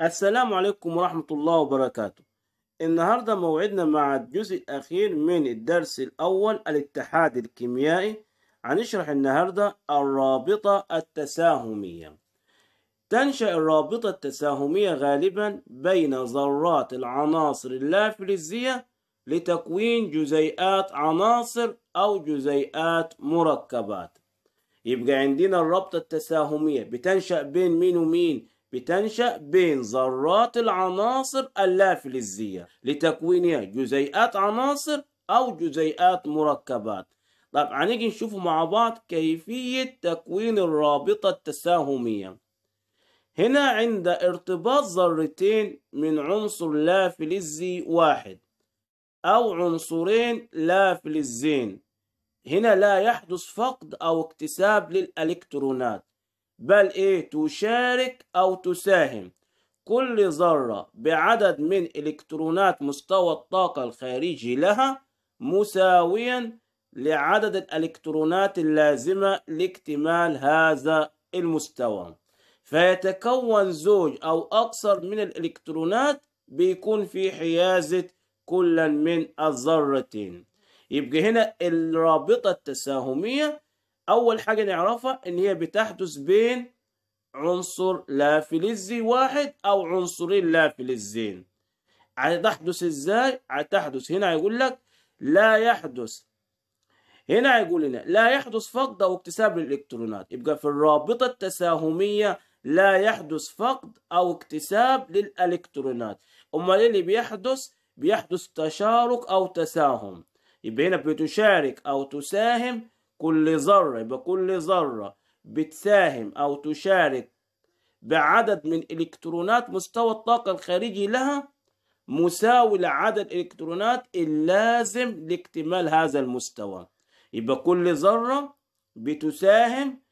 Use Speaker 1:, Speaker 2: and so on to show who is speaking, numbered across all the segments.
Speaker 1: السلام عليكم ورحمة الله وبركاته النهاردة موعدنا مع الجزء الأخير من الدرس الأول الاتحاد الكيميائي هنشرح النهاردة الرابطة التساهمية تنشأ الرابطة التساهمية غالبا بين ذرات العناصر اللافلزية لتكوين جزيئات عناصر أو جزيئات مركبات يبقى عندنا الرابطة التساهمية بتنشأ بين مين ومين بتنشأ بين ذرات العناصر اللافلزية لتكوينها جزيئات عناصر أو جزيئات مركبات طب هنيجي نشوف مع بعض كيفية تكوين الرابطة التساهمية هنا عند ارتباط ذرتين من عنصر لا فلزي واحد أو عنصرين لا فلزين هنا لا يحدث فقد أو اكتساب للإلكترونات بل إيه تشارك أو تساهم كل ذرة بعدد من إلكترونات مستوى الطاقة الخارجي لها مساويا لعدد الإلكترونات اللازمة لاكتمال هذا المستوى فيتكون زوج أو أكثر من الإلكترونات بيكون في حيازة كل من الذرتين يبقى هنا الرابطة التساهمية أول حاجة نعرفها إن هي بتحدث بين عنصر لا فلزي واحد أو عنصرين لا فلزين هتحدث إزاي؟ هتحدث هنا هيقول لك لا يحدث هنا هيقول لنا لا يحدث فقد أو اكتساب للإلكترونات يبقى في الرابطة التساهمية لا يحدث فقد أو اكتساب للإلكترونات أمال إيه اللي بيحدث؟ بيحدث تشارك أو تساهم يبقى هنا بتشارك أو تساهم كل ذرة يبقى كل ذرة بتساهم أو تشارك بعدد من إلكترونات مستوى الطاقة الخارجي لها مساوي لعدد الإلكترونات اللازم لاكتمال هذا المستوى يبقى كل ذرة بتساهم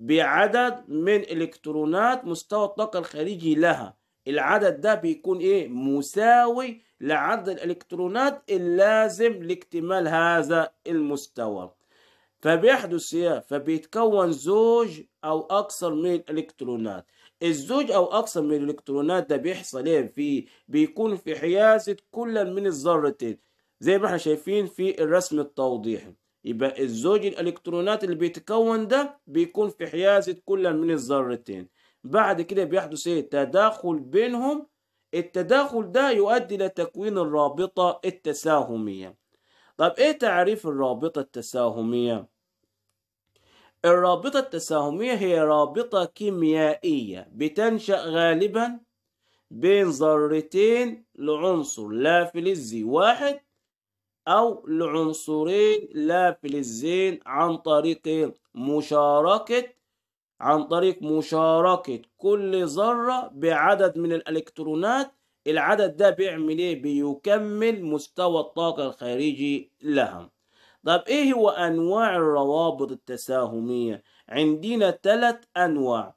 Speaker 1: بعدد من إلكترونات مستوى الطاقة الخارجي لها العدد ده بيكون إيه مساوي لعدد الإلكترونات اللازم لاكتمال هذا المستوى فبيحدث ايه فبيتكون زوج أو أكثر من الإلكترونات الزوج أو أكثر من الإلكترونات ده بيحصل إيه في بيكون في حيازة كل من الذرتين زي ما احنا شايفين في الرسم التوضيحي يبقى الزوج الإلكترونات اللي بيتكون ده بيكون في حيازة كل من الذرتين بعد كده بيحدث إيه تداخل بينهم التداخل ده يؤدي إلى تكوين الرابطة التساهمية طب ايه تعريف الرابطة التساهمية؟ الرابطة التساهمية هي رابطة كيميائية بتنشأ غالبا بين ذرتين لعنصر لا فلزي واحد أو لعنصرين لا فلزين عن طريق مشاركة عن طريق مشاركة كل ذرة بعدد من الإلكترونات العدد ده بيعمل ايه بيكمل مستوى الطاقة الخارجي لها طب ايه هو انواع الروابط التساهمية عندنا ثلاث انواع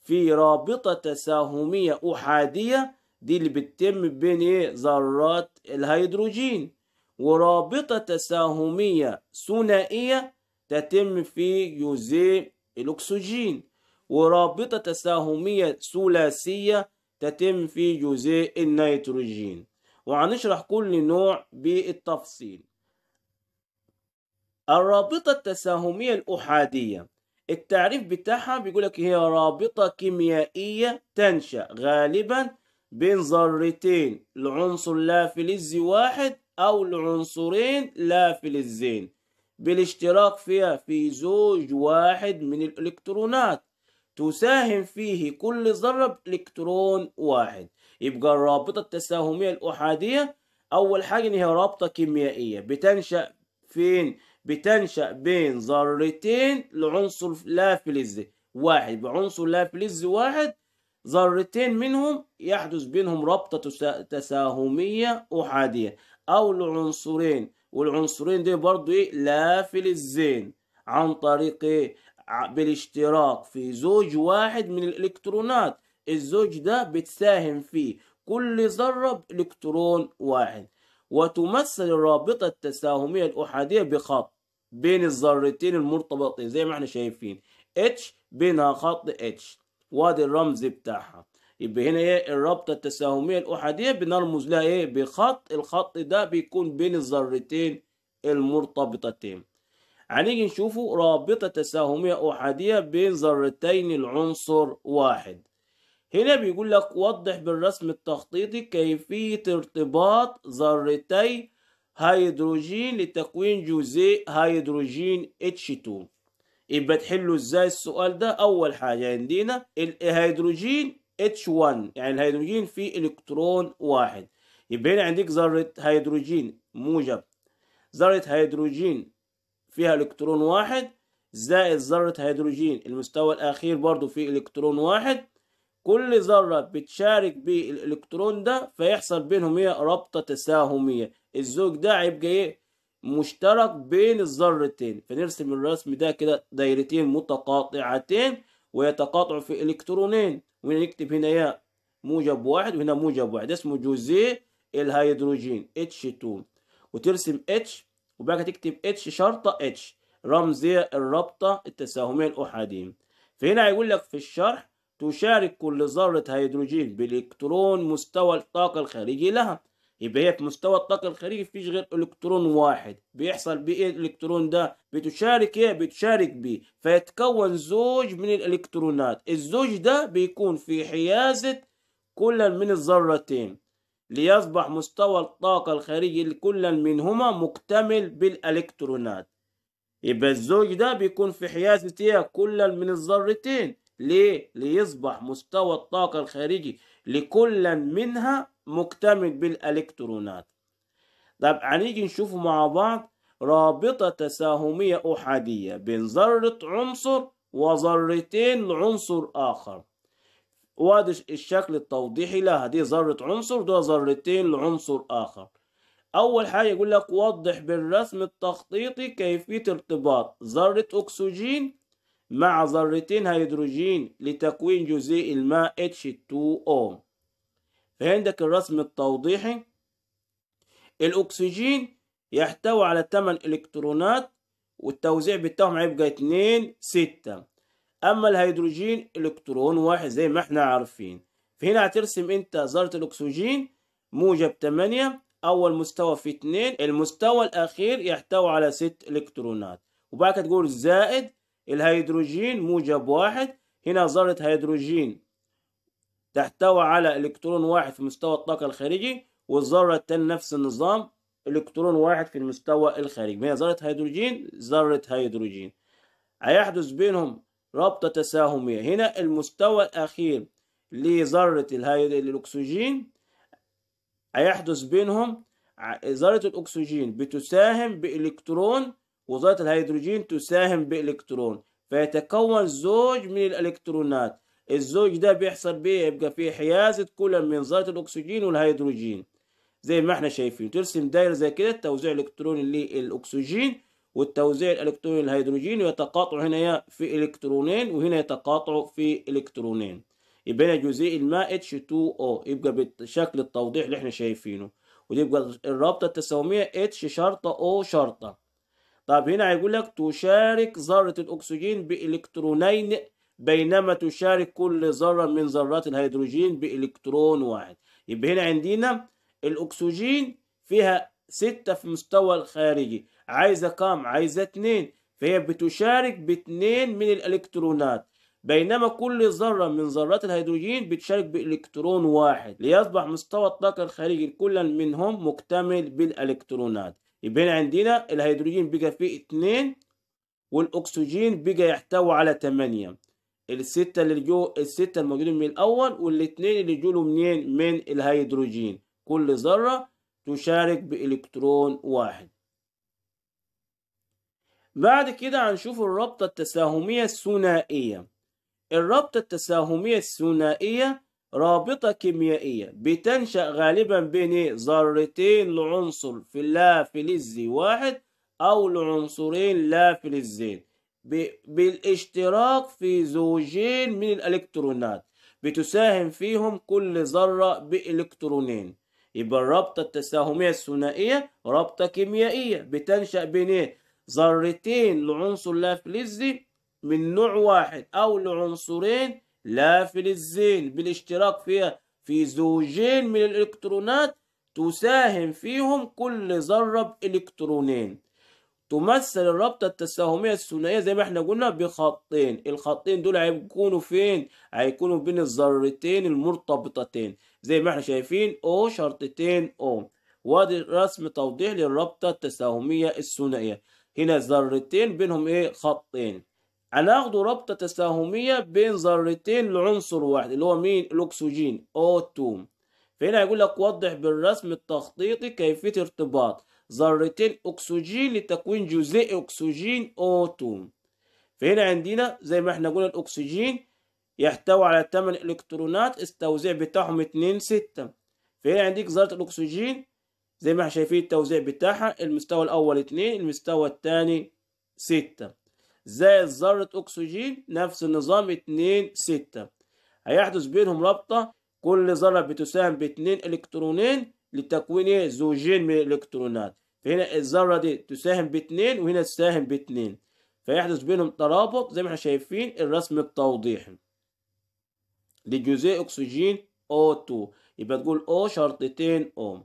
Speaker 1: في رابطة تساهمية احادية دي اللي بتتم بين ايه ذرات الهيدروجين ورابطة تساهمية ثنائية تتم في جزيء الأكسجين ورابطة تساهمية ثلاثية تتم في جزيء النيتروجين وهنشرح كل نوع بالتفصيل الرابطة التساهمية الأحادية التعريف بتاعها بيقولك هي رابطة كيميائية تنشأ غالبا بين ذرتين لعنصر لا فلز واحد أو لعنصرين لا فلزين بالاشتراك فيها في زوج واحد من الإلكترونات تساهم فيه كل ذرة بإلكترون واحد يبقى الرابطة التساهمية الأحادية أول حاجة إن هي رابطة كيميائية بتنشأ فين؟ بتنشأ بين ذرتين لعنصر لا فلزي واحد بعنصر لا فلزي واحد ذرتين منهم يحدث بينهم رابطة تساهمية أحادية أو لعنصرين والعنصرين دي برضو إيه لا فلزين عن طريق إيه؟ بالاشتراك في زوج واحد من الإلكترونات الزوج ده بتساهم فيه كل ذرة بإلكترون واحد وتمثل الرابطة التساهمية الأحادية بخط بين الذرتين المرتبطين زي ما احنا شايفين H بينها خط H وادي الرمز بتاعها يبقى هنا ايه الرابطة التساهمية الأحادية بنرمز لها ايه بخط الخط ده بيكون بين الذرتين المرتبطتين هنيجي نشوفه رابطة تساهمية أحادية بين ذرتين العنصر واحد هنا بيقول لك وضح بالرسم التخطيطي كيفية ارتباط ذرتي هيدروجين لتكوين جزيء هيدروجين H2 يبقى تحلوا ازاي السؤال ده اول حاجة عندنا الهيدروجين H1 يعني الهيدروجين فيه الكترون واحد يبقى هنا عندك ذرة هيدروجين موجب ذرة هيدروجين فيها إلكترون واحد زائد ذرة هيدروجين المستوى الأخير برضو فيه إلكترون واحد كل ذرة بتشارك بالإلكترون ده فيحصل بينهم إيه رابطة تساهمية الزوج ده هيبقى إيه مشترك بين الذرتين فنرسم الرسم ده كده دايرتين متقاطعتين ويتقاطع في إلكترونين ونكتب هنا إيه موجب واحد وهنا موجب واحد اسمه جزيء الهيدروجين H2 وترسم H وبعد كده تكتب اتش شرطة اتش رمز الرابطة التساهمية الأحادية فهنا هيقول لك في الشرح تشارك كل ذرة هيدروجين بالكترون مستوى الطاقة الخارجي لها يبقى هي في مستوى الطاقة الخارجي مفيش غير إلكترون واحد بيحصل بيه إيه الإلكترون ده بتشارك إيه بتشارك بيه فيتكون زوج من الإلكترونات الزوج ده بيكون في حيازة كل من الذرتين ليصبح مستوى الطاقة الخارجي لكل منهما مكتمل بالإلكترونات يبقى الزوج ده بيكون في حيازة إيه كل من الذرتين ليه؟ ليصبح مستوى الطاقة الخارجي لكل منها مكتمل بالإلكترونات طب هنيجي نشوف مع بعض رابطة تساهمية أحادية بين ذرة عنصر وذرتين لعنصر آخر وهذا الشكل التوضيحي لها دي ذرة عنصر ده ذرتين لعنصر آخر أول حاجة يقول لك وضح بالرسم التخطيطي كيفية ارتباط ذرة أكسجين مع ذرتين هيدروجين لتكوين جزيء الماء H2O فعندك الرسم التوضيحي الأكسجين يحتوي على 8 إلكترونات والتوزيع بتاعهم هيبقى 2 6 اما الهيدروجين الكترون واحد زي ما احنا عارفين فهنا هترسم انت ذرة الاكسجين موجب 8 اول مستوى في 2 المستوى الاخير يحتوي على 6 الكترونات وبعد كده تقول زائد الهيدروجين موجب واحد هنا ذرة هيدروجين تحتوي على الكترون واحد في مستوى الطاقة الخارجي والذرة الثانيه نفس النظام الكترون واحد في المستوى الخارجي هي ذرة هيدروجين ذرة هيدروجين هيحدث بينهم رابطة تساهمية هنا المستوى الأخير لذرة الأكسجين هيحدث بينهم ذرة الأكسجين بتساهم بإلكترون وذرة الهيدروجين تساهم بإلكترون فيتكون زوج من الإلكترونات الزوج ده بيحصل بيه يبقى فيه حيازة كل من ذرة الأكسجين والهيدروجين زي ما احنا شايفين ترسم دايرة زي كده توزيع الإلكتروني للأكسجين والتوزيع الالكتروني للهيدروجين يتقاطع هنا في الكترونين وهنا يتقاطع في الكترونين يبقى هنا جزيء الماء H2O يبقى بالشكل التوضيح اللي احنا شايفينه ويبقى الرابطه التساويه H شرطه O شرطه طب هنا هيقول لك تشارك ذره الاكسجين بالكترونين بينما تشارك كل ذره من ذرات الهيدروجين بالكترون واحد يبقى هنا عندنا الاكسجين فيها ستة في مستوى الخارجي عايزة قام عايزة اتنين فهي بتشارك باتنين من الإلكترونات بينما كل ذرة من ذرات الهيدروجين بتشارك بإلكترون واحد ليصبح مستوى الطاقة الخارجي لكل منهم مكتمل بالإلكترونات يبقى هنا عندنا الهيدروجين بقى فيه اتنين والأكسجين بقى يحتوي على تمانية الستة اللي جو الستة الموجودين من الأول والاتنين اللي جولوا منين من الهيدروجين كل ذرة تشارك بإلكترون واحد بعد كده هنشوف الرابطة التساهمية الثنائية الرابطة التساهمية الثنائية رابطة كيميائية بتنشأ غالبا بين ذرتين لعنصر في لا فلزي واحد أو لعنصرين لا فلزين بالاشتراك في زوجين من الإلكترونات بتساهم فيهم كل ذرة بإلكترونين يبقى الرابطة التساهمية الثنائية رابطة كيميائية بتنشأ بين ذرتين لعنصر لا فلزي من نوع واحد أو لعنصرين لا فلزين بالاشتراك فيها في زوجين من الإلكترونات تساهم فيهم كل ذرة بإلكترونين تمثل الرابطة التساهمية الثنائية زي ما احنا قلنا بخطين الخطين دول هيكونوا فين؟ هيكونوا بين الذرتين المرتبطتين زي ما احنا شايفين او شرطتين او وادي رسم توضيح للرابطة التساهمية الثنائية هنا ذرتين بينهم ايه خطين هناخدوا رابطة تساهمية بين ذرتين لعنصر واحد اللي هو مين الأكسجين O2 فهنا هيقول لك وضح بالرسم التخطيطي كيفية ارتباط ذرتين أكسجين لتكوين جزيء أكسجين O2 فهنا عندنا زي ما احنا قلنا الأكسجين يحتوي على 8 إلكترونات التوزيع بتاعهم 2 6 فهنا عندك ذرة الأكسجين زي ما احنا شايفين التوزيع بتاعها المستوى الاول اتنين المستوى الثاني ستة زائد ذرة اكسجين نفس النظام اتنين ستة هيحدث بينهم رابطة كل ذرة بتساهم باتنين الكترونين لتكوين إيه؟ زوجين من الالكترونات فهنا الذرة دي تساهم باتنين وهنا تساهم باتنين فيحدث بينهم ترابط زي ما احنا شايفين الرسم التوضيحي لجزيء اكسجين O2 يبقى تقول O شرطتين O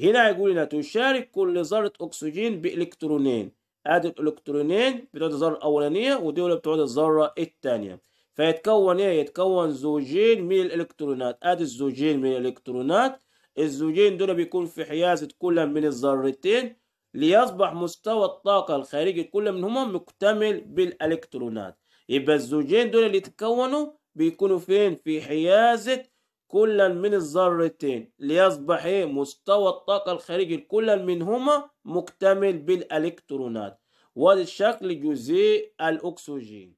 Speaker 1: هنا يقول لنا تشارك كل ذرة أكسجين بإلكترونين أدي الإلكترونين بتوع الذرة الأولانية ودول بتوع الذرة الثانية فيتكون إيه؟ يتكون زوجين من الإلكترونات أدي الزوجين من الإلكترونات الزوجين دول بيكون في حيازة كل من الذرتين ليصبح مستوى الطاقة الخارجي كل منهما مكتمل بالإلكترونات يبقى الزوجين دول اللي يتكونوا بيكونوا فين في حيازة كلا من الذرتين ليصبح ايه مستوى الطاقة الخارجي لكل منهما مكتمل بالالكترونات وادي شكل جزيء الاكسجين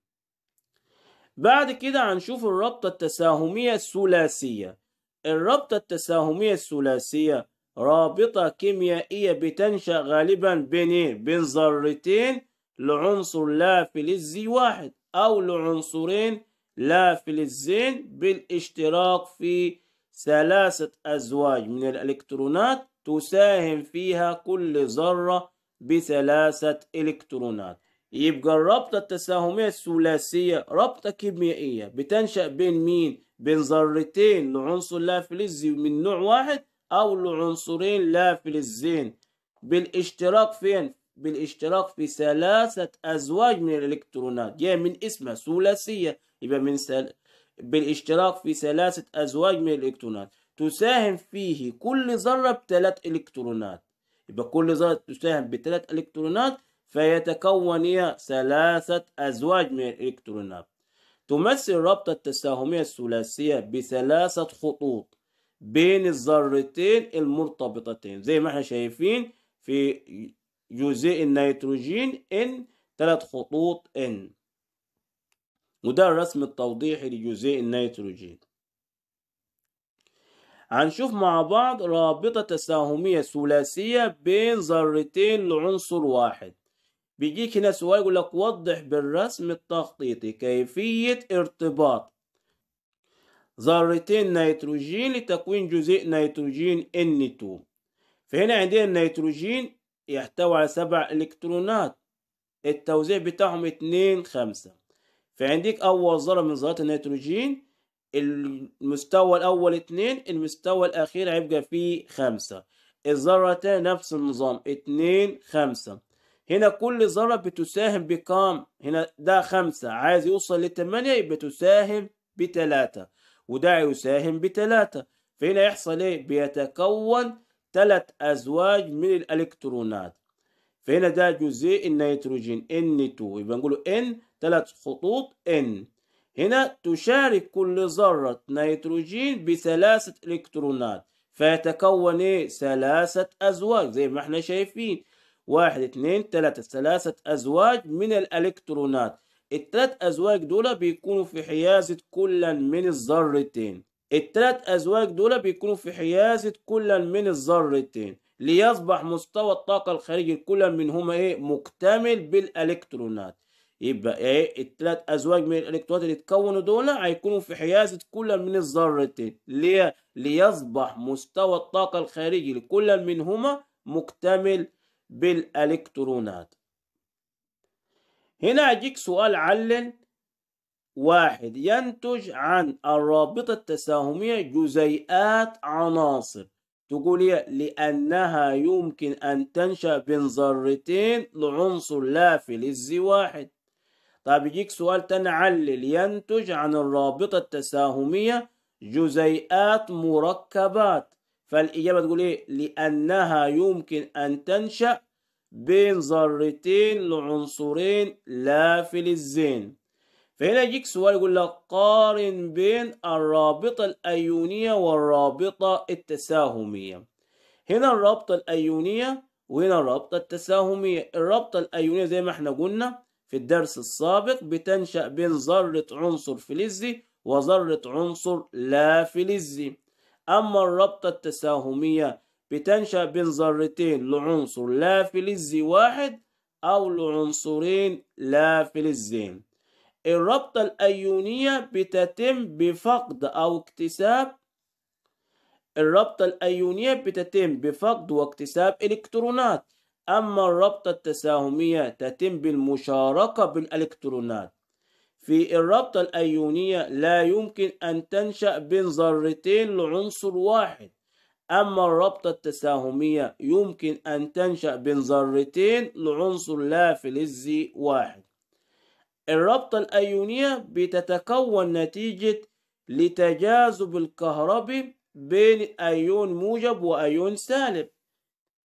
Speaker 1: بعد كده هنشوف الرابطة التساهمية الثلاثية الرابطة التساهمية الثلاثية رابطة كيميائية بتنشأ غالبا بين ايه بين ذرتين لعنصر لا فلزي واحد او لعنصرين لا للزين بالاشتراك في ثلاثة أزواج من الإلكترونات تساهم فيها كل ذرة بثلاثة إلكترونات يبقى الرابطة التساهمية الثلاثية رابطة كيميائية بتنشأ بين مين؟ بين ذرتين لعنصر لا فلزي من نوع واحد أو لعنصرين لا فلزين بالاشتراك فين؟ بالاشتراك في ثلاثة أزواج من الإلكترونات جاي يعني من اسمها ثلاثية يبقى من سل... بالاشتراك في ثلاثة أزواج من الإلكترونات تساهم فيه كل ذرة بثلاث إلكترونات يبقى كل ذرة تساهم بثلاث إلكترونات فيتكون هي ثلاثة أزواج من الإلكترونات تمثل الرابطة التساهمية الثلاثية بثلاثة خطوط بين الذرتين المرتبطتين زي ما احنا شايفين في جزيء النيتروجين N ثلاث خطوط N وده الرسم التوضيحي لجزيء النيتروجين هنشوف مع بعض رابطة تساهمية ثلاثية بين ذرتين لعنصر واحد بيجيك هنا سؤال يقول لك وضح بالرسم التخطيطي كيفية ارتباط ذرتين نيتروجين لتكوين جزيء نيتروجين N2 فهنا عندنا النيتروجين يحتوي على سبع إلكترونات التوزيع بتاعهم اتنين خمسة فعندك أول ذرة من ذرات النيتروجين المستوى الأول اتنين المستوى الأخير هيبقى فيه خمسة الذرة التانية نفس النظام اتنين خمسة هنا كل ذرة بتساهم بكام هنا ده خمسة عايز يوصل لتمانية يبقى تساهم بتلاتة وده يساهم بتلاتة فهنا يحصل ايه بيتكون تلات أزواج من الإلكترونات فهنا ده جزيء النيتروجين N2 يبقى نقوله N ثلاث خطوط N هنا تشارك كل ذرة نيتروجين بثلاثة إلكترونات فيتكون إيه؟ ثلاثة أزواج زي ما احنا شايفين واحد اتنين تلاتة ثلاثة أزواج من الإلكترونات التلات أزواج دول بيكونوا في حيازة كل من الذرتين التلات أزواج دول بيكونوا في حيازة كل من الذرتين ليصبح مستوى الطاقة الخارجي لكل منهما إيه مكتمل بالإلكترونات يبقى ايه التلات ازواج من الالكترونات اللي اتكونوا دول هيكونوا في حيازه كل من الذرتين ليه ليصبح مستوى الطاقه الخارجي لكل منهما مكتمل بالالكترونات هنا اجيك سؤال علل واحد ينتج عن الرابطة التساهمية جزيئات عناصر تقول لأنها يمكن أن تنشأ بين ذرتين لعنصر لا فلزي واحد طيب يجيك سؤال تاني علل ينتج عن الرابطة التساهمية جزيئات مركبات فالإجابة تقول إيه؟ لأنها يمكن أن تنشأ بين ذرتين لعنصرين لا فلزين فهنا يجيك سؤال يقول لك قارن بين الرابطة الأيونية والرابطة التساهمية هنا الرابطة الأيونية وهنا الرابطة التساهمية الرابطة الأيونية زي ما احنا قلنا في الدرس السابق بتنشأ بين ذرة عنصر فلزي وذرة عنصر لا فلزي أما الرابطة التساهمية بتنشأ بين ذرتين لعنصر لا فلزي واحد أو لعنصرين لا فلزين الرابطة الأيونية بتتم بفقد أو اكتساب الرابطة الأيونية بتتم بفقد واكتساب إلكترونات أما الرابطة التساهمية تتم بالمشاركة بالإلكترونات في الرابطة الأيونية لا يمكن أن تنشأ بين ذرتين لعنصر واحد أما الرابطة التساهمية يمكن أن تنشأ بين ذرتين لعنصر لا فلزي واحد الرابطة الأيونية بتتكون نتيجة لتجاذب الكهربي بين أيون موجب وأيون سالب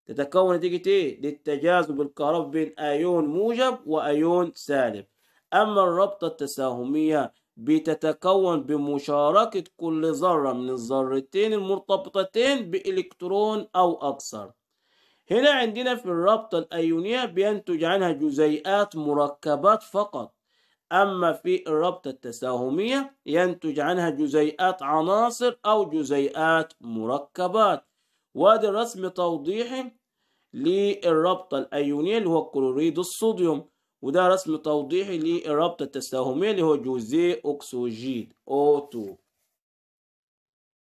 Speaker 1: تتكون نتيجة إيه؟ للتجاذب الكهرباء بين أيون موجب وأيون سالب أما الرابطة التساهمية بتتكون بمشاركة كل ذرة من الذرتين المرتبطتين بإلكترون أو أكثر هنا عندنا في الرابطة الأيونية بينتج عنها جزيئات مركبات فقط أما في الرابطة التساهمية ينتج عنها جزيئات عناصر أو جزيئات مركبات وهذا الرسم توضيحي للرابطة الأيونية اللي هو كلوريد الصوديوم وده رسم توضيحي للرابطة التساهمية اللي هو جوزي أكسجين O2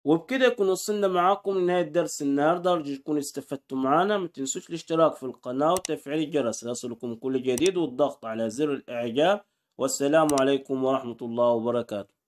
Speaker 1: وبكده يكون وصلنا معاكم لنهاية درس النهاردة أرجو تكونوا استفدتوا معانا ما تنسوش الاشتراك في القناة وتفعيل الجرس ليصلكم كل جديد والضغط على زر الإعجاب والسلام عليكم ورحمة الله وبركاته